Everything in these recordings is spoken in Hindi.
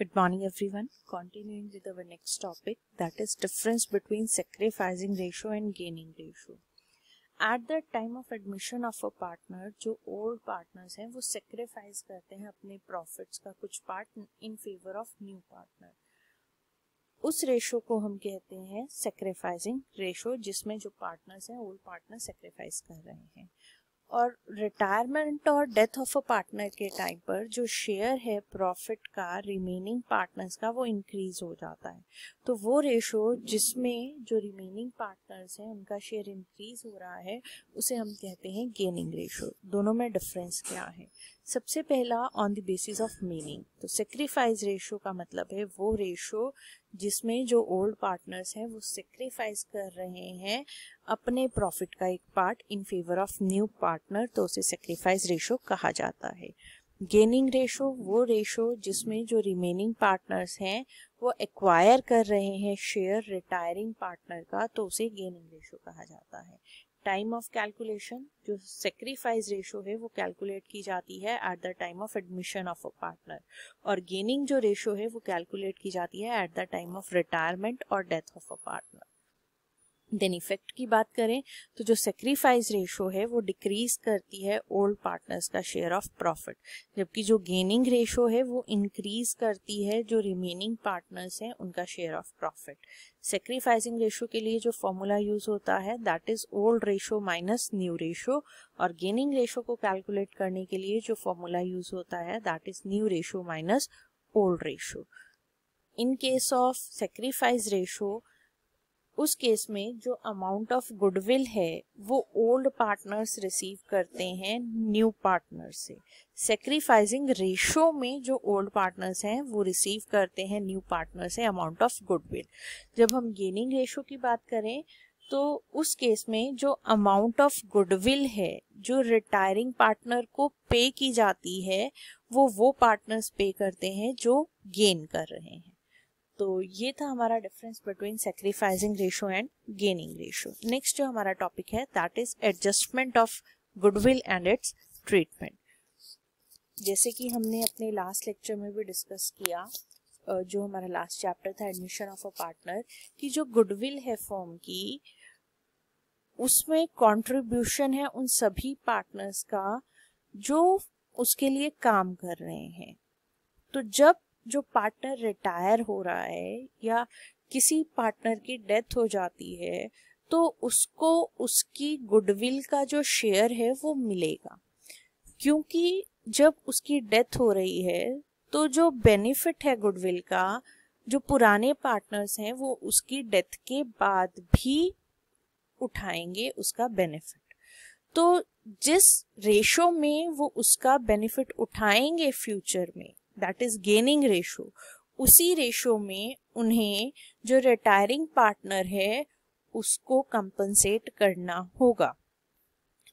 Good morning everyone. Continuing with our next topic that is difference between sacrificing ratio and gaining ratio. At the time of admission of a partner जो ओल्ड पार्टनर्स हैं वो सेक्रीफाइस करते हैं अपने प्रॉफिट्स का कुछ part in favour of new partner उस रेशो को हम कहते हैं सेक्रीफाइजिंग रेशो जिसमें जो पार्टनर्स हैं ओल्ड पार्टनर सेक्रीफाइस कर रहे हैं और रिटायरमेंट और डेथ ऑफ अ पार्टनर के टाइम पर जो शेयर है प्रॉफिट का रिमेनिंग पार्टनर्स का वो इंक्रीज हो जाता है तो वो रेशो जिसमें जो रिमेनिंग पार्टनर्स हैं उनका शेयर इंक्रीज हो रहा है उसे हम कहते हैं गेनिंग रेशो दोनों में डिफरेंस क्या है सबसे पहला on the basis of meaning तो सेक्रीफाइज रेशो का मतलब है वो रेशो जिसमें जो ओल्ड पार्टनर्स हैं वो सेक्रीफाइस कर रहे हैं अपने प्रॉफिट का एक part in favour of new partner तो उसे सेक्रीफाइस रेशो कहा जाता है गेनिंग रेशो वो रेशो जिसमें जो रिमेनिंग पार्टनर्स हैं वो एक्वायर कर रहे हैं शेयर रिटायरिंग पार्टनर का तो उसे गेनिंग रेशो कहा जाता है टाइम ऑफ कैलकुलेशन जो सेक्रीफाइस रेशो है वो कैलकुलेट की जाती है at the time of admission of a partner और गेनिंग जो रेशो है वो कैलकुलेट की जाती है at the time of retirement और death of a partner then effect की बात करें तो जो सेक्रीफाइस रेशो है वो डिक्रीज करती है ओल्ड पार्टनर्स का शेयर ऑफ प्रॉफिट जबकि जो गेनिंग रेशो है वो इंक्रीज करती है जो रिमेनिंग पार्टनर्स हैं उनका share of profit sacrificing ratio के लिए जो फॉर्मूला यूज होता है that is old ratio minus new ratio और गेनिंग रेशो को कैलकुलेट करने के लिए जो फॉर्मूला यूज होता है that is new ratio minus old ratio in case of sacrifice ratio उस केस में जो अमाउंट ऑफ गुडविल है वो ओल्ड पार्टनर्स रिसीव करते हैं न्यू पार्टनर से सेक्रीफाइजिंग रेशो में जो ओल्ड पार्टनर्स हैं वो रिसीव करते हैं न्यू पार्टनर से अमाउंट ऑफ गुडविल जब हम गेनिंग रेशो की बात करें तो उस केस में जो अमाउंट ऑफ गुडविल है जो रिटायरिंग पार्टनर को पे की जाती है वो वो पार्टनर्स पे करते हैं जो गेन कर रहे हैं तो ये था हमारा difference between sacrificing ratio and gaining ratio next जो हमारा टॉपिक है that is adjustment of goodwill and its treatment जैसे कि हमने अपने लास्ट लेक्चर में भी डिस्कस किया जो हमारा लास्ट चैप्टर था एडमिशन ऑफ अ पार्टनर कि जो गुडविल है फॉर्म की उसमें कंट्रीब्यूशन है उन सभी पार्टनर्स का जो उसके लिए काम कर रहे हैं तो जब जो पार्टनर रिटायर हो रहा है या किसी पार्टनर की डेथ हो जाती है तो उसको उसकी गुडविल का जो शेयर है वो मिलेगा क्योंकि जब उसकी डेथ हो रही है तो जो बेनिफिट है गुडविल का जो पुराने पार्टनर्स हैं वो उसकी डेथ के बाद भी उठाएंगे उसका बेनिफिट तो जिस रेशो में वो उसका बेनिफिट उठाएंगे फ्यूचर में दैट इज गेनिंग रेशो उसी रेशो में उन्हें जो रिटायरिंग पार्टनर है उसको कंपनसेट करना होगा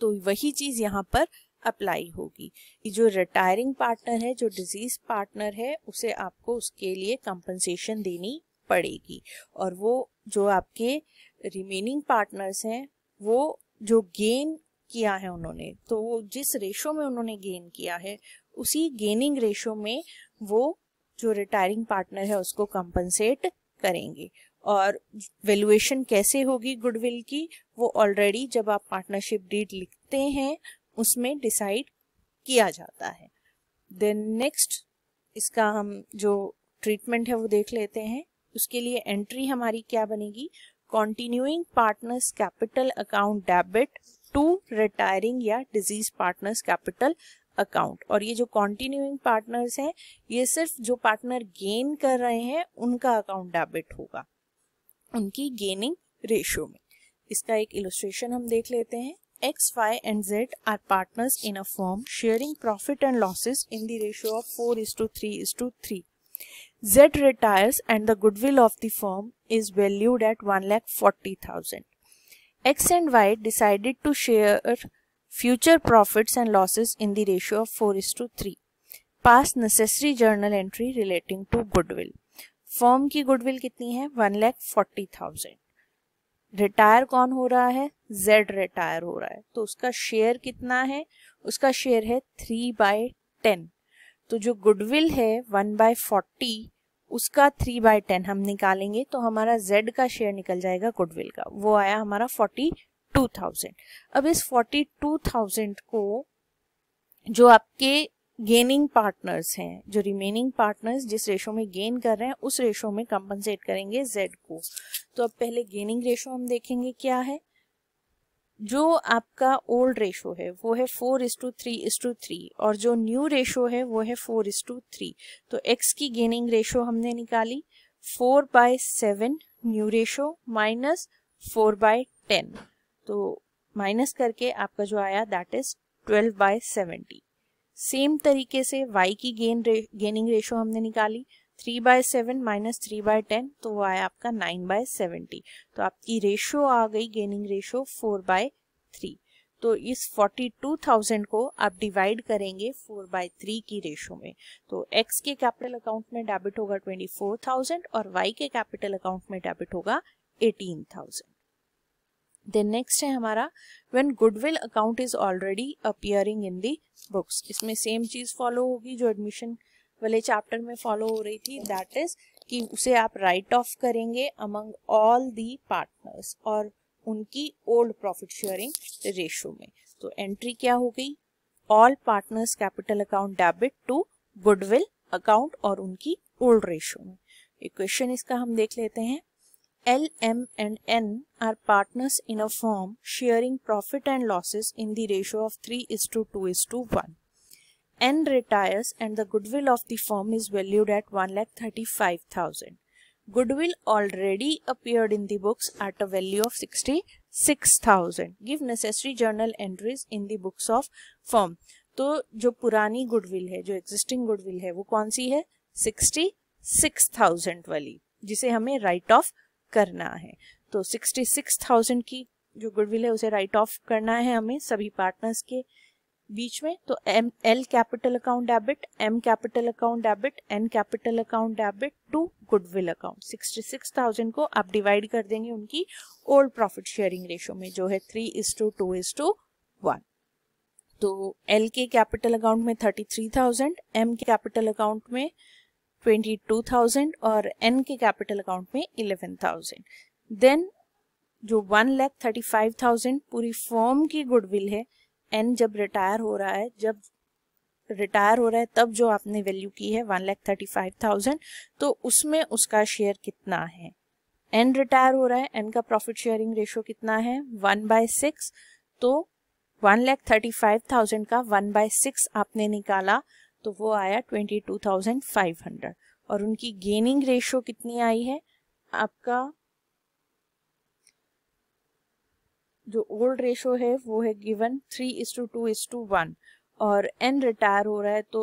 तो वही चीज यहाँ पर अप्लाई होगी कि जो रिटायरिंग पार्टनर है जो डिजीज पार्टनर है उसे आपको उसके लिए कंपनसेशन देनी पड़ेगी और वो जो आपके रिमेनिंग पार्टनर्स हैं वो जो गेन किया है उन्होंने तो वो जिस रेशो में उन्होंने गेन किया है उसी गेनिंग रेशो में वो जो रिटायरिंग पार्टनर है उसको कंपनसेट करेंगे और वेलुएशन कैसे होगी गुडविल की वो ऑलरेडी जब आप पार्टनरशिप डीड लिखते हैं उसमें डिसाइड किया जाता है देन नेक्स्ट इसका हम जो ट्रीटमेंट है वो देख लेते हैं उसके लिए एंट्री हमारी क्या बनेगी continuing partners capital account debit to retiring या डिजीज पार्टनर्स कैपिटल अकाउंट और ये जो कॉन्टिन्यूइंग पार्टनर्स हैं ये सिर्फ जो पार्टनर गेन कर रहे हैं उनका अकाउंट डेबिट होगा उनकी गेनिंग रेशियो में इसका एक इलस्ट्रेशन हम देख लेते हैं X, Y and Z are partners in a firm sharing profit and losses in the ratio of 4 is to 3 is to 3. Z retires and the goodwill of the firm is valued at 1,40,000. X and Y decided to share future profits and losses in the ratio of 4 is to 3. Pass necessary journal entry relating to goodwill. Firm ki goodwill kitni hai? 1,40,000. Retire kaun ho raha hai? Z retire ho raha hai. To uska share kitna hai? Uska share hai 3 by 10. To jo goodwill hai 1 by 40 उसका थ्री बाय टेन हम निकालेंगे तो हमारा जेड का शेयर निकल जाएगा गुडविल का वो आया हमारा फोर्टी टू थाउजेंड अब इस फोर्टी टू थाउजेंड को जो आपके गेनिंग पार्टनर्स हैं जो रिमेनिंग पार्टनर्स जिस रेशो में गेन कर रहे हैं उस रेशो में कंपनसेट करेंगे जेड को तो अब पहले गेनिंग रेशो हम देखेंगे क्या है जो आपका ओल्ड रेशो है वो है four is to three is to three और जो न्यू रेशो है वो है फोर इस टू थ्री तो एक्स की गेनिंग रेशो हमने निकाली four by seven new ratio minus four by ten तो माइनस करके आपका जो आया that is twelve by seventy same तरीके से वाई की गेन गेनिंग रेशो हमने निकाली three by seven minus three by ten तो वो आया आपका नाइन बाय सेवेंटी तो आपकी रेशियो आ गई gaining ratio four by three तो इस फोर्टी टू थाउजेंड को आप डिवाइड करेंगे फोर बाय थ्री की रेशियो में तो एक्स के कैपिटल अकाउंट में डेबिट होगा ट्वेंटी फोर थाउजेंड और वाई के कैपिटल अकाउंट में डेबिट होगा एटीन थाउजेंड देन नेक्स्ट है हमारा when goodwill account is already appearing in the books इसमें सेम चीज फॉलो होगी जो एडमिशन वाले चैप्टर में फॉलो हो रही थी दैट इज कि उसे आप राइट ऑफ करेंगे अमंग ऑल दी पार्टनर्स और उनकी ओल्ड प्रॉफिट शेयरिंग रेशियो में तो एंट्री क्या हो गई all partners capital account debit to goodwill account और उनकी ओल्ड रेशियो में एक क्वेश्चन इसका हम देख लेते हैं L M and N are partners in a firm sharing profit and losses in the ratio of three is to two is to one N retires and the goodwill of the firm is valued at 1,35,000. Goodwill already appeared in the books at a value of 66,000. Give necessary journal entries in the books of firm. तो जो पुरानी गुडविल है जो एग्जिस्टिंग गुडविल है वो कौन सी है सिक्सटी सिक्स थाउजेंड वाली जिसे हमें राइट ऑफ करना है तो सिक्सटी सिक्स थाउजेंड की जो गुडविल है उसे राइट ऑफ करना है हमें सभी पार्टनर्स के बीच में तो M L capital account debit M capital account debit N capital account debit to goodwill account sixty six thousand को आप डिवाइड कर देंगे उनकी ओल्ड प्रॉफिट शेयरिंग रेशो में जो है three is to two is to one तो एल के कैपिटल अकाउंट में थर्टी थ्री थाउजेंड एम के कैपिटल अकाउंट में ट्वेंटी टू थाउजेंड और एन के कैपिटल अकाउंट में इलेवन थाउजेंड देन जो one lakh thirty five thousand पूरी फॉर्म की गुडविल है एन जब रिटायर हो रहा है जब रिटायर हो रहा है तब जो आपने वैल्यू की है one lakh thirty five thousand तो उसमें उसका शेयर कितना है एन रिटायर हो रहा है एन का प्रॉफिट शेयरिंग रेशियो कितना है वन बाय सिक्स तो one lakh thirty five thousand का वन बाय सिक्स आपने निकाला तो वो आया twenty two thousand five hundred और उनकी गेनिंग रेशियो कितनी आई है आपका जो ओल्ड रेशो है वो है given three is to two is to one और एन रिटायर हो रहा है तो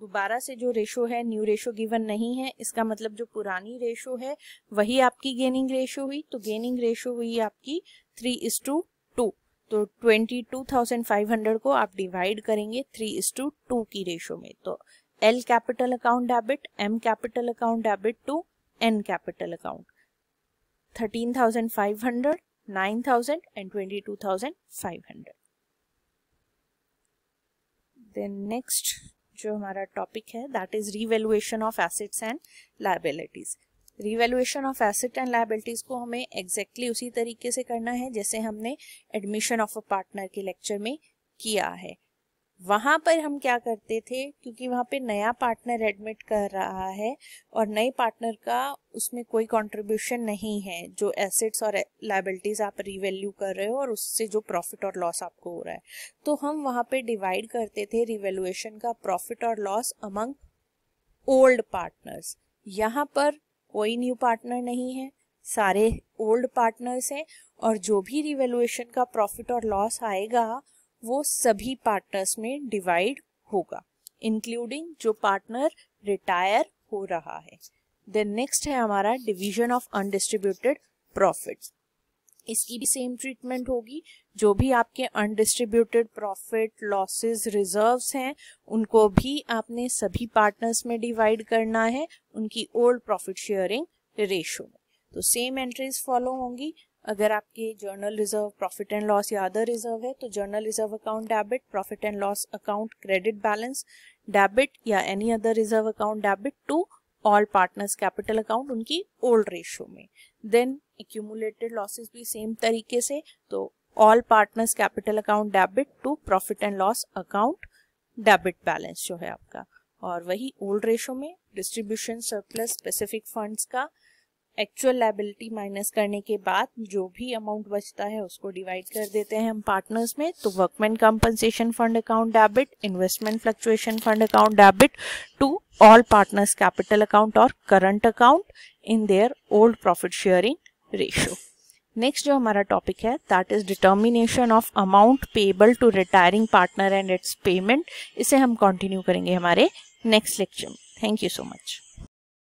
दोबारा से जो रेशो है न्यू रेशो गिवन नहीं है इसका मतलब जो पुरानी रेशो है वही आपकी गेनिंग रेशो हुई तो गेनिंग रेशो हुई आपकी थ्री इज टू टू तो twenty two thousand five hundred को आप डिवाइड करेंगे थ्री इज टू टू की रेशो में तो L capital account debit M capital account debit to N capital account thirteen thousand five hundred 9,000 and 22,500 then next जो हमारा टॉपिक है that is revaluation of assets and liabilities revaluation of asset and liabilities को हमें एग्जैक्टली exactly उसी तरीके से करना है जैसे हमने एडमिशन ऑफ अ पार्टनर के लेक्चर में किया है वहाँ पर हम क्या करते थे क्योंकि वहाँ पे नया पार्टनर एडमिट कर रहा है और नए पार्टनर का उसमें कोई कंट्रीब्यूशन नहीं है जो एसेट्स और लाइबिलिटीज आप रिवेल्यू कर रहे हो और उससे जो प्रॉफिट और लॉस आपको हो रहा है तो हम वहाँ पे डिवाइड करते थे रिवेल्युएशन का प्रॉफिट और लॉस अमंग ओल्ड पार्टनर्स यहाँ पर कोई न्यू पार्टनर नहीं है सारे ओल्ड पार्टनर्स हैं और जो भी रिवेल्युएशन का प्रॉफिट और लॉस आएगा वो सभी पार्टनर्स में डिवाइड होगा इंक्लूडिंग जो पार्टनर रिटायर हो रहा है देन नेक्स्ट है हमारा डिवीजन ऑफ अनडिस्ट्रीब्यूटेड प्रॉफिट इसकी भी सेम ट्रीटमेंट होगी जो भी आपके अनडिस्ट्रीब्यूटेड प्रॉफिट लॉसेस रिजर्व्स हैं उनको भी आपने सभी पार्टनर्स में डिवाइड करना है उनकी ओल्ड प्रॉफिट शेयरिंग रेशो में तो सेम एंट्रीज फॉलो होंगी अगर आपके general reserve profit and loss या अदर रिजर्व है तो general reserve account debit profit and loss account credit balance debit या any other reserve account debit to all partners capital account उनकी ओल्ड रेशियो में देन एक्यूमुलेटेड लॉसेस भी सेम तरीके से तो all partners capital account debit to profit and loss account debit balance जो है आपका और वही ओल्ड रेशो में डिस्ट्रीब्यूशन सरप्लस स्पेसिफिक फंड्स का एक्चुअल लाइबिलिटी माइनस करने के बाद जो भी अमाउंट बचता है उसको डिवाइड कर देते हैं हम पार्टनर्स में तो workman compensation fund account debit investment fluctuation fund account debit to all partners capital account और current account in their old profit sharing ratio next जो हमारा टॉपिक है that is determination of amount payable to retiring partner and its payment इसे हम कंटिन्यू करेंगे हमारे नेक्स्ट लेक्चर में थैंक यू सो मच